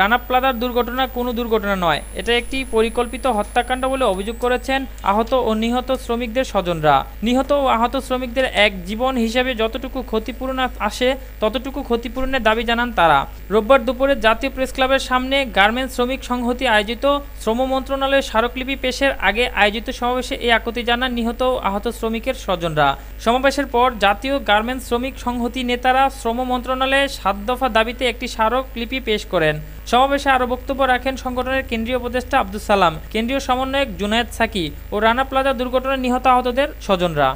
রানা প্লাদার দুর্ঘটনা কোনো দুর্ঘটনা নয় এটা একটি পরিকল্পিত হত্যাকাণ্ড বলে অভিযোগ করেছেন আহত ও নিহত শ্রমিকদের স্বজনরা নিহত ও আহত শ্রমিকদের এক জীবন হিসেবে যতটুকু ক্ষতিপূরণ আসে ততটুকু ক্ষতিপূরণের দাবি জানান তারা রোববার দুপুরে জাতীয় প্রেস ক্লাবের সামনে গার্মেন্টস শ্রমিক সংহতি আয়োজিত শ্রম মন্ত্রণালয়ের স্মারকলিপি পেশের আগে আয়োজিত সমাবেশে এই আকতি জানান নিহত ও আহত শ্রমিকের স্বজনরা সমাবেশের পর জাতীয় গার্মেন্টস শ্রমিক সংহতি নেতারা শ্রম মন্ত্রণালয়ে সাত দফা দাবিতে একটি স্মারকলিপি পেশ করেন সমাবেশে আরও বক্তব্য রাখেন সংগঠনের কেন্দ্রীয় উপদেষ্টা আব্দুল সালাম কেন্দ্রীয় সমন্বয়ক জুনায়েদ সাকি ও রানা প্লাজা দুর্ঘটনায় নিহত আহতদের স্বজনরা